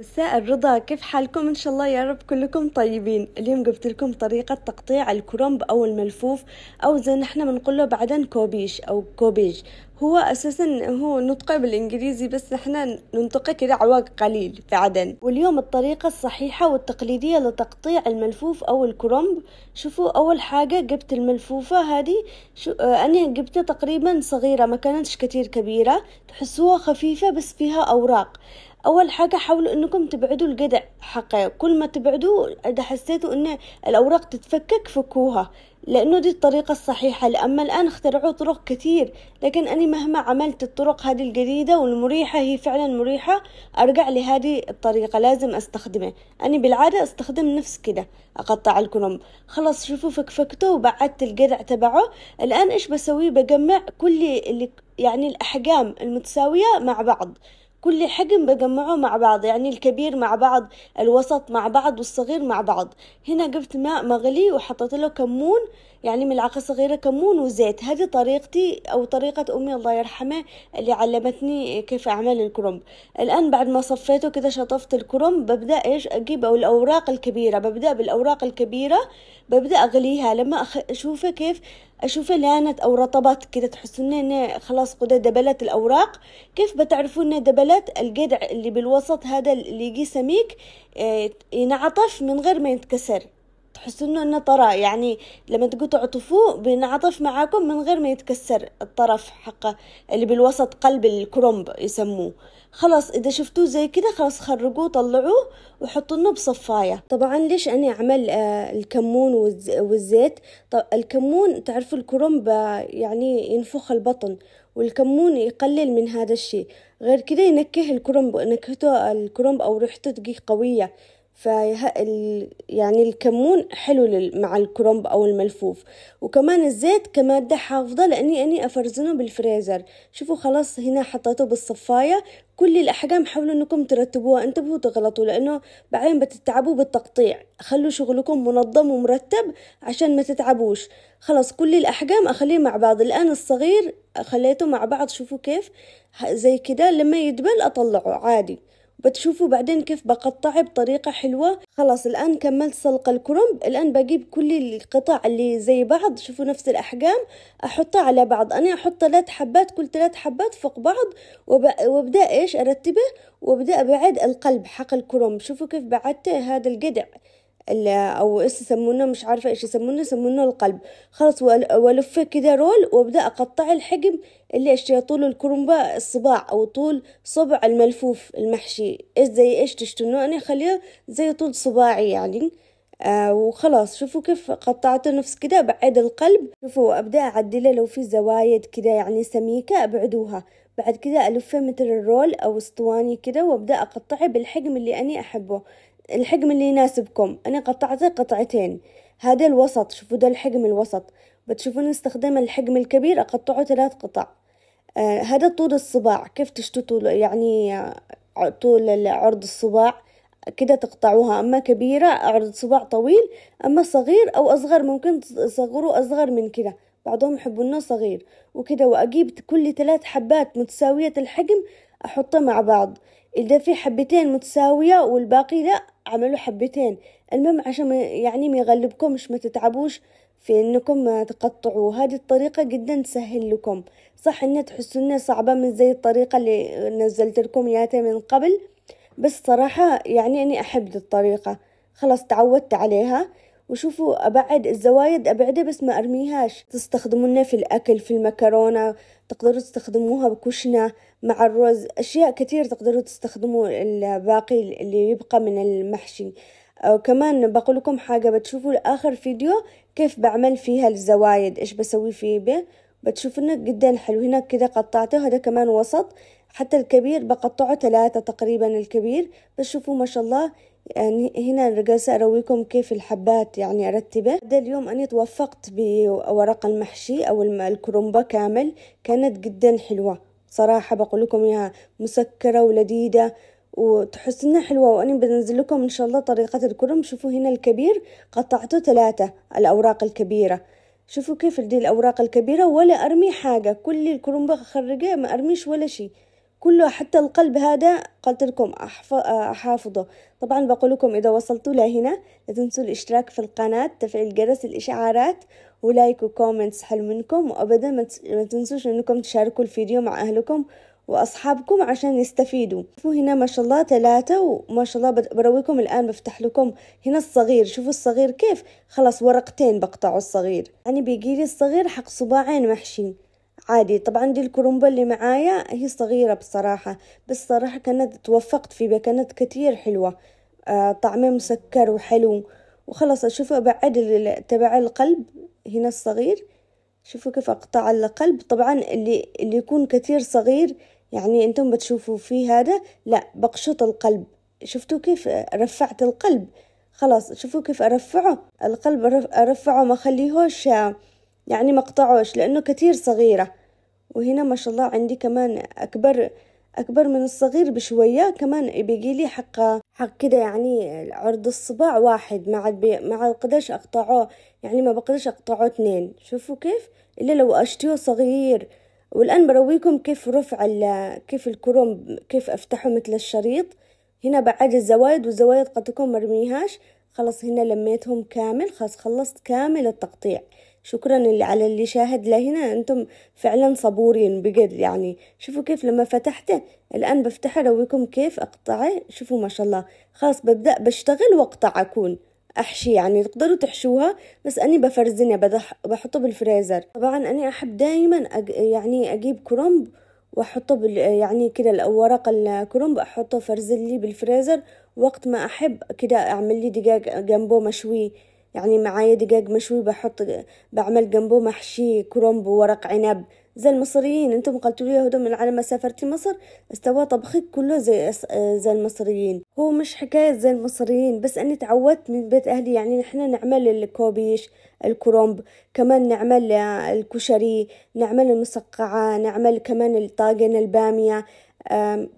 مساء الرضا كيف حالكم ان شاء الله يا رب كلكم طيبين اليوم جبت لكم طريقه تقطيع الكرنب او الملفوف او زي نحن بنقوله بعدين كوبيش او كوبيج هو اساسا هو نطقه بالانجليزي بس احنا ننطقه كده عواق قليل في عدن واليوم الطريقه الصحيحه والتقليديه لتقطيع الملفوف او الكرنب شوفوا اول حاجه جبت الملفوفه هذه شو آه انا جبتها تقريبا صغيره ما كانتش كتير كبيره تحسوها خفيفه بس فيها اوراق اول حاجه حاولوا انكم تبعدوا الجدع حقه كل ما تبعدوه اذا حسيتوا ان الاوراق تتفكك فكوها لانه دي الطريقه الصحيحه لأما الان اخترعوا طرق كتير لكن انا مهما عملت الطرق هذه الجديده والمريحه هي فعلا مريحه ارجع لهذه الطريقه لازم استخدمها انا بالعاده استخدم نفس كده اقطع الكرنب خلاص شوفوا فكفكته وبعدت الجدع تبعه الان ايش بسوي بجمع كل اللي يعني الاحجام المتساويه مع بعض كل حجم بجمعه مع بعض يعني الكبير مع بعض الوسط مع بعض والصغير مع بعض هنا جبت ماء مغلي وحطيت له كمون يعني ملعقة صغيرة كمون وزيت هذه طريقتي أو طريقة أمي الله يرحمها اللي علمتني كيف أعمل الكرنب الآن بعد ما صفيته كده شطفت الكرنب ببدأ إيش أجيب أو الأوراق الكبيرة ببدأ بالأوراق الكبيرة ببدأ أغليها لما أشوفه كيف اشوف لانت او رطبت كده تحسون إن خلاص قد دبلت الاوراق كيف بتعرفون إن دبلت القدع اللي بالوسط هذا اللي يجي سميك آه، ينعطف من غير ما ينكسر تحسون انه طرى يعني لما تقول طفوه بينعطف معاكم من غير ما يتكسر الطرف حقه اللي بالوسط قلب الكرومب يسموه خلاص اذا شفتوه زي كده خلاص خرجوه طلعوه وحطونه بصفايه طبعا ليش انا اعمل آه، الكمون والزيت طب الكمون تعرفوا الكرومب آه، يعني ينفخ البطن والكمون يقلل من هذا الشيء غير كده ينكه الكرنب نكهته الكرنب او ريحته تجي قويه يعني الكمون حلو مع الكرنب أو الملفوف وكمان الزيت كمادة حافظة لأني أني أفرزنه بالفريزر شوفوا خلاص هنا حطيته بالصفاية كل الأحجام حاولوا أنكم ترتبوها انتبهوا تغلطوا لأنه بعدين بتتعبوا بالتقطيع خلوا شغلكم منظم ومرتب عشان ما تتعبوش خلاص كل الأحجام أخليه مع بعض الآن الصغير خليته مع بعض شوفوا كيف زي كده لما يدبل أطلعه عادي بتشوفوا بعدين كيف بقطعه بطريقة حلوة خلاص الآن كملت سلق الكرنب الآن بجيب كل القطع اللي زي بعض شوفوا نفس الأحجام أحطها على بعض أنا أحط ثلاث حبات كل ثلاث حبات فوق بعض وب... وابدأ إيش أرتبه وابدأ أبعد القلب حق الكرنب شوفوا كيف بعدته هذا القدع او ايش يسمونه مش عارفه ايش يسمونه يسمونه القلب خلاص والفه كده رول وابدا اقطع الحجم اللي اشتري طول الكرنبه الصباع او طول صبع الملفوف المحشي ايش زي ايش تشتنوا انا خليه زي طول صباعي يعني آه وخلاص شوفوا كيف قطعته نفس كده بعد القلب شوفوا ابدا اعدله لو في زوايد كده يعني سميكه ابعدوها بعد كده ألفه مثل الرول أو اسطواني كده وأبدأ أقطعه بالحجم اللي أنا أحبه الحجم اللي يناسبكم انا قطعته قطعتين هذا الوسط شوفوا ده الحجم الوسط بتشوفون استخدام الحجم الكبير اقطعه ثلاث قطع آه هذا طول الصباع كيف تشتوا طول يعني آه، طول عرض الصباع كده تقطعوها أما كبيرة عرض صباع طويل أما صغير أو أصغر ممكن تصغروا أصغر من كده بعضهم يحبونه صغير وكده وأجيب كل ثلاث حبات متساوية الحجم أحطها مع بعض إذا في حبتين متساوية والباقي لأ اعملوا حبتين المهم عشان يعني ما يغلبكمش ما تتعبوش في انكم ما تقطعوا هذه الطريقه جدا تسهل لكم صح ان تحسوا انها صعبه من زي الطريقه اللي نزلت لكم اياها من قبل بس صراحه يعني اني احب دي الطريقه خلاص تعودت عليها وشوفوا ابعد الزوايد ابعدها بس ما ارميهاش تستخدمونها في الاكل في المكرونه تقدروا تستخدموها بكوشنة مع الرز أشياء كثير تقدروا تستخدموا الباقي اللي يبقى من المحشي وكمان بقول لكم حاجة بتشوفوا آخر فيديو كيف بعمل فيها الزوايد إيش بسوي فيه به بتشوفوا إنه جدا حلو هنا كده قطعته هذا كمان وسط حتى الكبير بقطعه ثلاثة تقريبا الكبير بس شوفوا ما شاء الله يعني هنا الرقاصة أرويكم كيف الحبات يعني أرتبه ده اليوم أنا توفقت بورق المحشي أو الكرومبا كامل كانت جدا حلوة صراحة بقول لكم إياها مسكرة ولذيذة وتحس انها حلوة وأنا بنزل لكم إن شاء الله طريقة الكرم شوفوا هنا الكبير قطعته ثلاثة الأوراق الكبيرة شوفوا كيف دي الأوراق الكبيرة ولا أرمي حاجة كل الكرنبة خرجة ما أرميش ولا شيء كله حتى القلب هذا قلت لكم أحافظه طبعا بقول لكم إذا وصلتوا لهنا لا تنسوا الاشتراك في القناة تفعيل جرس الإشعارات ولايك وكومنتس حلو منكم وأبدا ما تنسوش أنكم تشاركوا الفيديو مع أهلكم وأصحابكم عشان يستفيدوا شوفوا هنا ما شاء الله ثلاثة وما شاء الله برويكم الآن بفتح لكم هنا الصغير شوفوا الصغير كيف خلاص ورقتين بقطعوا الصغير يعني بيجي لي الصغير حق صباعين محشي عادي طبعا دي الكرومبا اللي معايا هي صغيرة بصراحة بس صراحة كانت توفقت فيها كانت كتير حلوة آه طعمه مسكر وحلو وخلاص شوفوا بعد تبع القلب هنا الصغير شوفوا كيف اقطع القلب طبعا اللي اللي يكون كتير صغير يعني انتم بتشوفوا فيه هذا لا بقشط القلب شفتوا كيف رفعت القلب خلاص شوفوا كيف ارفعه القلب ارفعه ما خليهوش يعني ما قطعوش لأنه كتير صغيرة وهنا ما شاء الله عندي كمان أكبر أكبر من الصغير بشوية كمان بيجي لي حق حق كده يعني عرض الصباع واحد ما عاد بي... ما عاد قدرش أقطعه يعني ما بقدرش أقطعه اثنين شوفوا كيف إلا لو أشتيه صغير والآن برويكم كيف رفع ال... كيف الكروم كيف أفتحه مثل الشريط هنا بعد الزوايد والزوايد قد تكون مرميهاش خلاص هنا لميتهم كامل خلاص خلصت كامل التقطيع شكرا اللي على اللي شاهد لهنا انتم فعلا صبورين بجد يعني شوفوا كيف لما فتحته الان بفتحه رويكم كيف اقطعه شوفوا ما شاء الله خلاص ببدأ بشتغل واقطع اكون احشي يعني تقدروا تحشوها بس اني بفرزنها يعني بحطه بالفريزر طبعا اني احب دايما أج يعني اجيب كرنب واحطه بال يعني كده الورق الكرنب احطه فرزلي بالفريزر وقت ما احب كده اعمل لي دجاج جنبه مشوي يعني معايا دجاج مشوي بحط بعمل جنبه محشي كرومب وورق عنب زي المصريين انتم قلتوا لي هدوم على ما سافرت مصر استوى طبخك كله زي زي المصريين هو مش حكاية زي المصريين بس أنا تعودت من بيت أهلي يعني نحن نعمل الكوبيش الكرومب كمان نعمل الكشري نعمل المسقعة نعمل كمان الطاجن البامية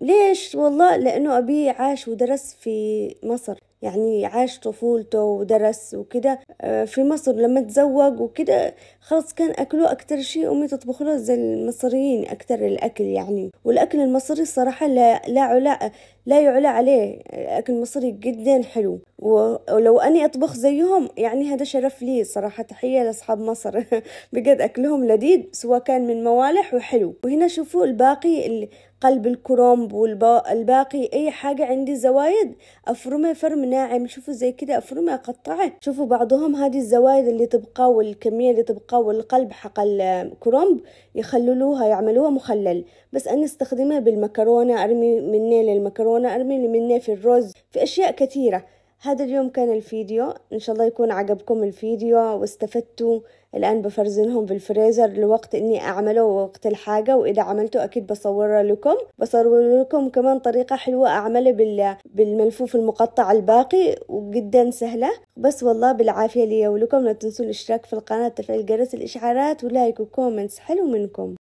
ليش والله لأنه أبي عاش ودرس في مصر يعني عاش طفولته ودرس وكده آه، في مصر لما تزوج وكده خلاص كان أكله أكتر شيء أمي تطبخ له زي المصريين أكتر الأكل يعني والأكل المصري الصراحة لا لا علاء لا يعلى عليه الأكل المصري جدا حلو ولو أني أطبخ زيهم يعني هذا شرف لي صراحة تحية لأصحاب مصر بجد أكلهم لذيذ سواء كان من موالح وحلو وهنا شوفوا الباقي اللي قلب الكرومب والباقي اي حاجة عندي زوايد افرمها فرم ناعم شوفوا زي كده افرمها اقطعه شوفوا بعضهم هذه الزوايد اللي تبقى والكمية اللي تبقى والقلب حق الكرومب يخللوها يعملوها مخلل بس انا استخدمها بالمكرونة ارمي مني للمكرونة ارمي مني في الرز في اشياء كثيرة هذا اليوم كان الفيديو ان شاء الله يكون عجبكم الفيديو واستفدتوا الآن بفرزنهم بالفريزر لوقت إني أعمله وقت الحاجة وإذا عملته أكيد بصوره لكم بصور لكم كمان طريقة حلوة أعمله بال... بالملفوف المقطع الباقي وجدا سهلة بس والله بالعافية لي ولكم لا تنسوا الاشتراك في القناة تفعيل جرس الإشعارات ولايك وكومنتس حلو منكم